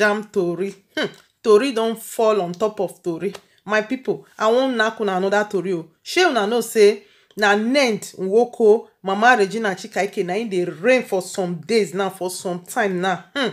jam tori hmm. tori don fall on top of tori my people. i wan knack una anoda tori o shey una know say na nent nwoko mama regina chikaike na im dey rain for some days now for some time now hmm.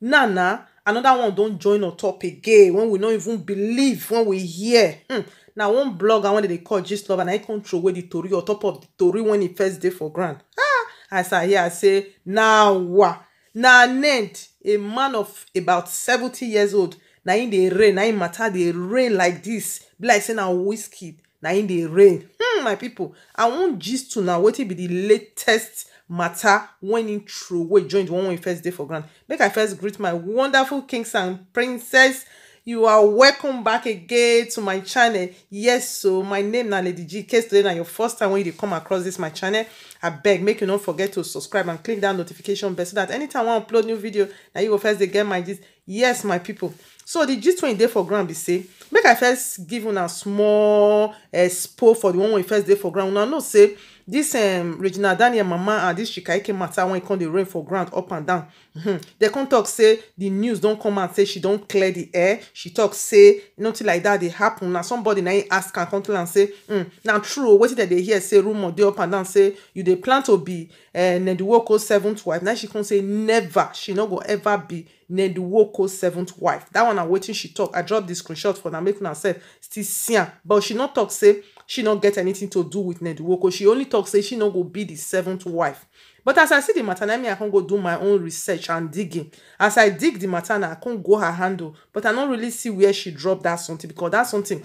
na na another one don join on top again when we no even believe when we hear hmm. na one blogger wey dem dey call gist lover na im come throw away di tori on top of the tori when e first dey for ground ah as i hear i say na wa na nent a man of about 70 years old na him dey rain. na him matter dey rain like this. be like say na whiskey na him dey reign hmm my people. i wan gist to na wetin be the latest matter wen him throway join the one wey first dey for ground make i first greet my wonderful kings and princess you are welcome back again to my channel yes so my name na lady g case today na your first time when you dey come across this my channel I beg make you no forget to subscribe and click that notification bell so that anytime i wan upload new video na you go first dey get my gist yes my people. so the gist wey dey for ground be say make i first give una small expo eh, for the one wey first dey for ground una know say This um, regina daniel mama and this chikaike mata wen e come dey rain for ground up and down mm-hmm. dem come talk say the news don come out say she don clear the air she talk say nothing like that. dey happen na somebody na im ask am come tell am say mm, na true o wetin dem dey hear say rumour dey up and down say you dey plan to be uh, eh, nediwoko seventh wife na she come say never she no go ever be nediwoko seventh wife That one na wetin she talk i drop the screenshot for na make una sef still see am but she no talk say she not get anything to do with Neduwoko. She only talks say she not go be the seventh wife. But as I see the matter, I mean I can go do my own research and digging. As I dig the matter, I can't go her handle. But I don't really see where she dropped that something because that's something.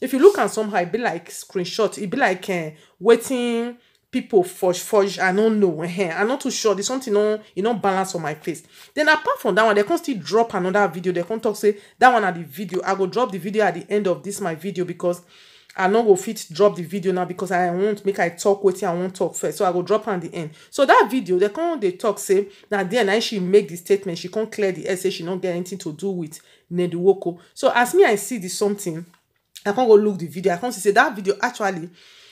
If you look at somehow, it be like screenshot. It be like uh, eh, waiting people forge forge i don't know eh, i'm not too sure there's something no you e know, balance on my face then apart from that one they can still drop another video they can talk say that one at the video i go drop the video at the end of this my video because i no go fit drop the video now because i want make i talk wetin i wan talk first so i go drop on the end so that video they come, they talk say Now there na she make the statement she can't clear the air say she no get anything to do with Neduoko. so as me i see this something i can't go look the video i can't see that video actually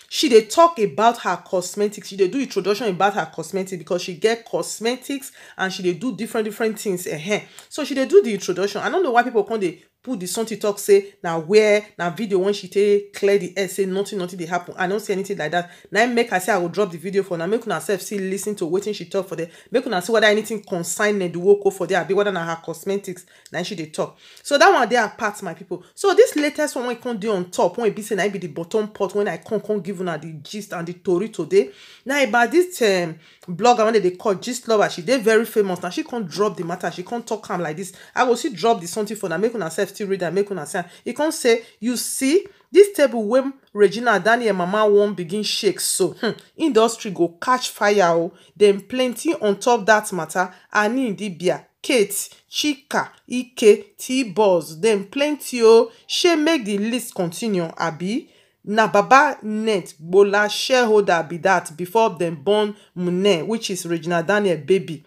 she they talk about her cosmetics she they do introduction about her cosmetics because she get cosmetics and she they do different different things uh -huh. so she they do the introduction i don't know why people come dey put the something talk say now where now video when she take clear the air say nothing nothing they happen i don't see anything like that now make her say i will drop the video for now make una sef still lis to waiting she talk for there make una see whether anything concern neduwoko for there be whether na her cosmetics now she they talk so that one dey apart my people so this latest one wey can't do on top wey e be saying I be the bottom part when i can't can't give her the gist and the tori today now about this um, blogger wey they call gist lover she dey very famous now she can't drop the matter she can't talk calm like this i will see drop the something for now make una still read and make una see am e say you see this table when regina daniel mama won't begin shake so hmm, industry go catch fire Oh, then plenty on top that matter. dat the beer. kate chika ike t Buzz. Then plenty Oh, she make the list continue Abby na baba net gbola shareholder be that before them born mune which is regina daniel baby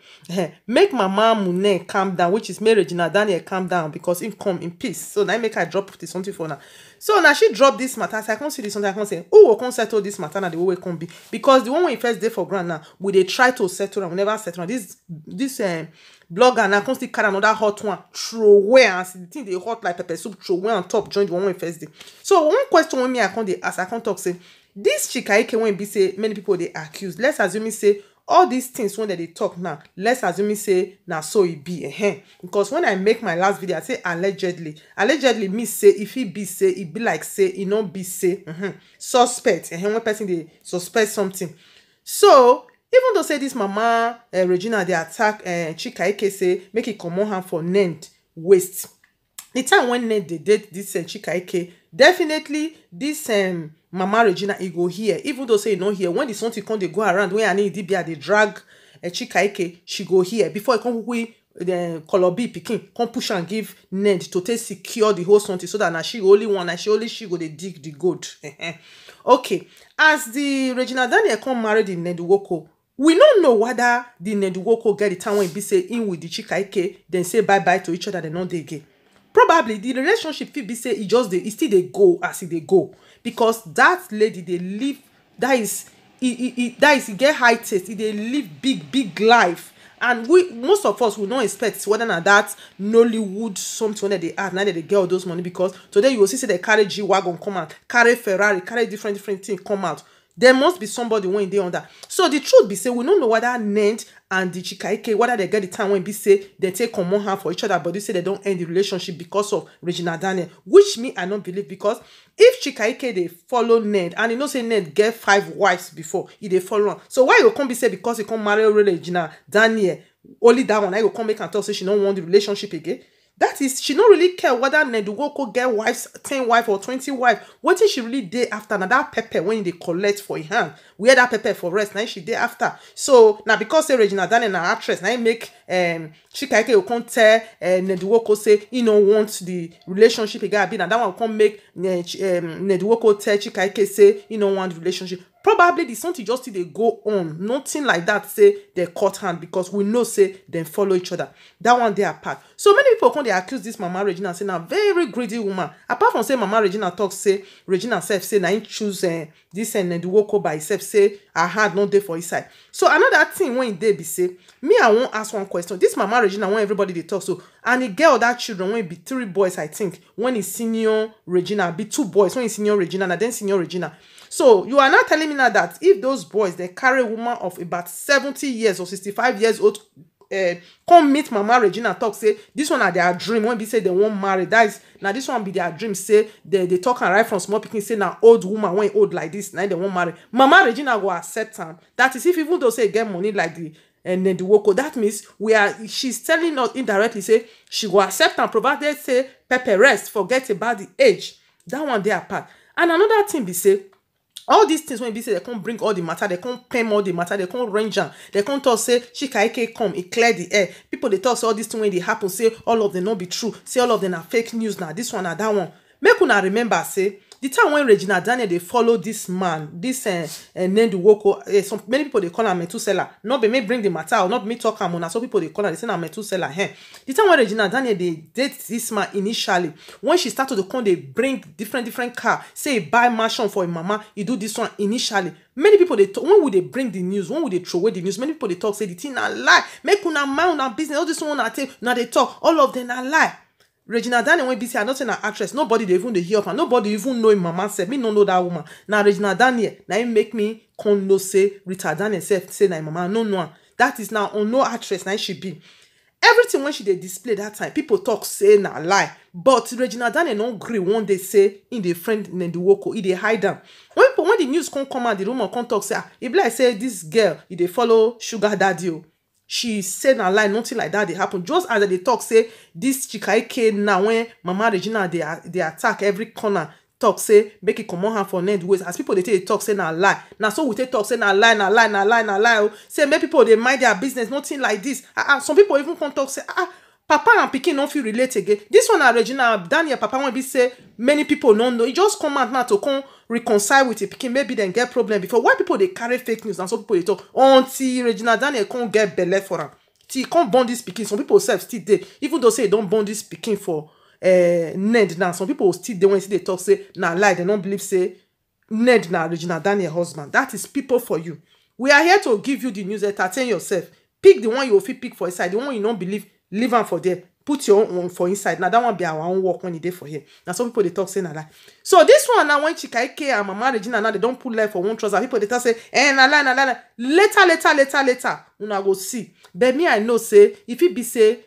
make mama mune calm down which is make regina daniel calm down because im come in peace so now make i drop this something for now so now she drop this matter as i can't see this something i can't say who go come settle this matter na the way we come be because the one we first day for ground now we they try to settle am we never settle am this this um, blog am and i come still carry another hot one throway am as the thing they hot like pepper soup Throw away on top join the one wey first day. so one question wey me i come dey ask i can talk say this chika ike wey be say many people they accuse let's assume say all these things when they talk now let's assume say now so it e be ehem because when i make my last video i say allegedly allegedly me say if fit be say e be like say e no be say uh mm-hmm, -huh, suspect ehem when person they suspect something so even though say this mama eh, regina dey attack eh, chika ike say make e comot am for nend waste The time when nend dey date this dis eh, chika ike definitely dis mama regina e go hear even though say e no hear when di something come dey go around when ani idibia dey drag chika ike she go hear before e come quickly colobi pikin come push am give ned to take secure the whole something so that na she only one na she only she go dey dig the gold okay as the regina daniel come marry the ned woko we no know whether the nediwoko get the time when be say him with the chika ike dem say bye bye to each other then no dey again probably the relationship fit be say e just dey e still dey go as e dey go because that lady dey live that is e e e that is e get high taste e dey live big big life and we most of us we no expect whether na that nollywood something wey dem dey add na dem dey get all those money because today you go see say dem carry g wagon come out carry ferrari carry different different thing come out there must be somebody wey dey under so the truth be say we don't know whether nent and the chikaike whether they get the time when be say they take common hand for each other But body say they don't end the relationship because of regina daniel which me i don't believe because if chikaike they follow ned and you know say ned get five wives before he they follow on. so why you come be say because you come marry regina daniel only that one i will come make and talk say she don't want the relationship again that is she no really care whether nedugoko get wives ten wife or twenty wife wetin she really dey after na that pepper wey dey collect for im hand where that pepper for rest na she dey after so na because say regina daniel na actress na make um, chika ikeku come tell uh, um, nedugoko say e no want the relationship e gat be na that one come make uh, um, um nedugoko tell chika ike say e no want the relationship probably the something just they go on nothing like that. say they cut hand because we know say they follow each other That one they are part. so many people come They accuse this mama regina say na very greedy woman apart from say mama regina talks. say regina sef say na im choose eh, the eh, nediwoko by herself say I had no day for his side so another thing when im e be say me i wan ask one question This mama regina when everybody dey talk. so and the girl that children wey be three boys i think when is senior regina be two boys When is senior regina and then senior regina So you are not telling me now that if those boys they carry a woman of about 70 years or 65 years old uh, come meet mama regina talk say this one are their dream when they say they won't marry that is na this one be their dream say they they talk am right from small picking say now old woman when old like this now they won't marry mama regina go accept them that is if even though say e get money like the eh, and the nediwoko that means we are she's telling us indirectly say she go accept and provide they say pepper rest forget about the age that one they are part and another thing be say all these things when be say they can't bring all the matter they can't pay all the matter they can't range am dem come talk say chika ike come It e clear the air people they talk say all these things when they happen say all of them not be true say all of them are fake news Now this one na that one make una remember say the time when regina daniel dey follow this man dis uh, eh, uh, eh, nenduwoko uh, eh, some many people dey call am seller. no be me bring the matter or not me talk am una so people dey call am they say na seller eh the time when regina daniel dey date this man initially when she start to come dey bring different different car say e buy mansion for im mama He do this one initially many people dey talk when we dey bring the news when we dey throw away the news many people dey talk say the thing na lie make una mind una business all this one una take una dey talk all of them na lie regina daniel wey be say i know say actress nobody dey even dey hear of her nobody even know im mama said me no know that woman Now regina daniel na im make me come know say rita daniel sef say na mama no no that is na unknown oh, actress Now she be everything When she they display that time people talk say na lie but regina daniel no gree one They say in the friend woko. He they hide them. when when the news come come out the rumor come talk say ah e like say this girl e they follow sugar daddy o oh she say na lie nothing like that. dey happen just as dem dey tok say this chikaike now wen mama regina dey attack every corner Talk say make e comot her for net ways as people dey take dey tok say na lie na so we take tok say na lie na lie na lie na lie o oh. say make people dey mind their business nothing like this. ah ah some people even come talk say ah, ah papa and pikin no fit relate again dis one na regina daniel papa wey be say many pipo no know e just come out now to come reconcile with di pikin maybe dem get problem before why pipo dey carry fake news and some pipo dey talk until regina daniel come get belle for am till e come born dis pikin some pipo sef still dey even though say e don born dis pikin for eh, ned now some pipo still dey wen e still dey talk say na lie dem no believe say ned na regina daniel husband that is people for you we are here to give you the news entertain yourself pick the one you fit pick for inside the one you no believe leave am for there put your own for inside na that one be our own work when e dey for here na some people dey talk say na lie so this one na when chika ike and mama regina now dey don put life for one trouser people dey talk say eh na lie na lie later later later later una go see but me i know say e fit be say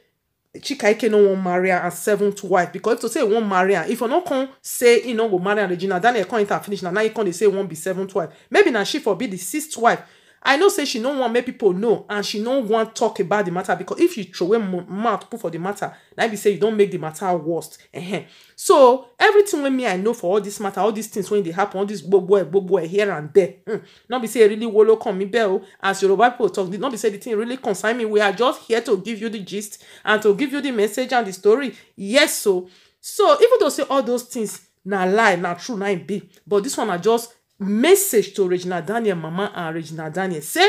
chika ike no wan marry am as seventh wife because to say e wan marry am if you no come say he no go marry am regina daniel come enter finish na now he come dey say e wan be seventh wife maybe na she for be the sixth wife i know say she don't want make people know and she don't want talk about the matter because if you throw throway mouth put for the matter na be say you don't make the matter worse -huh. so everything wey me i know for all this matter all these things when they happen all dis bo gbogbo e, e here and there mm, not be say e really wolo come me bell as yoruba pipo tok not be say the thing really concern me we are just here to give you the gist and to give you the message and the story yes so so even though say all those things na lie na true na e be but this one are just message to Regina Daniel mama and Regina Daniel say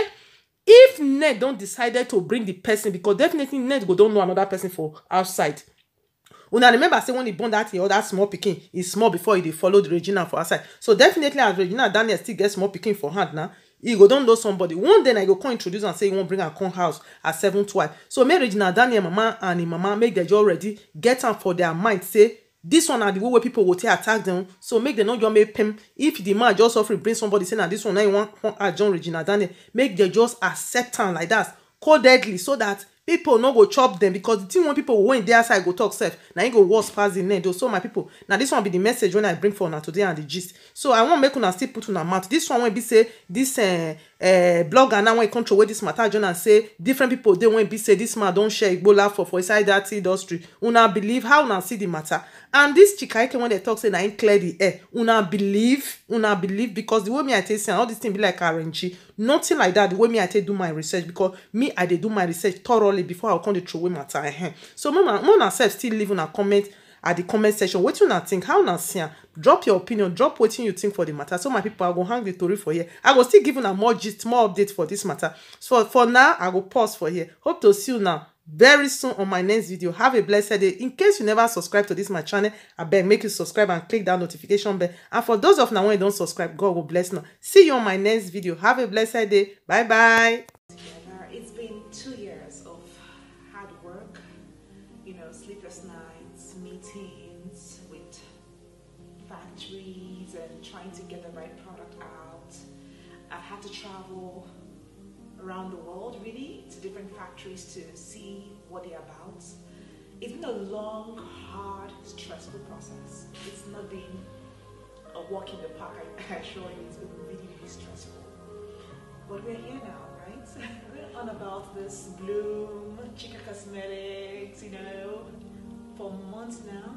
if Ned don't decided to bring the person because definitely Ned go don't know another person for outside una remember say when he born that year other small pikin he small before he dey follow Regina for outside so definitely as Regina Daniel still get small pikin for hand now. He go don know somebody one day na e go come introduce am say he wan bring am come house at seven wife so make Regina Daniel mama and im mama make dem just ready get am for their mind say This one na the way wey pipo go take attack them, so make dem not just make them. if the man just offer bring somebody saying that this one na im wan John regina daniel make dem just accept am like that, dat deadly, so that people no go chop them because the thing one people wey dey outside go talk self. Now im go worse pass the net so my people Now this one be the message when i bring for now today and the gist so i want make una still put on una mouth this one wey be say this uh, uh, blogger now wey control where this matter join am say different people they wey be say this man don share igbola for for inside that industry una believe how now see the matter and this chikaike when dey talk say na him clear the air una believe una believe because the way me i take see all this thing be like RNG. nothing like that the way me i take do my research because me i they do my research thoroughly it before i go come dey throw away matter ehem so mona mona sef still leave a comment at the comment section What you una think how una see drop your opinion drop what you think for the matter so my people, i go hang the story for here i will still give a more gist more update for this matter so for now i will pause for here hope to see you now very soon on my next video have a blessed day in case you never subscribe to this my channel I beg make you subscribe and click that notification bell and for those of na wey don't subscribe god will bless now see you on my next video have a blessed day bye bye. it's been two years. around the world, really, to different factories to see what they're about. It's been a long, hard, stressful process. It's not been a walk in the park, I, assure you, it's been really, really stressful. But we're here now, right? we're on about this bloom, Chica Cosmetics, you know, for months now.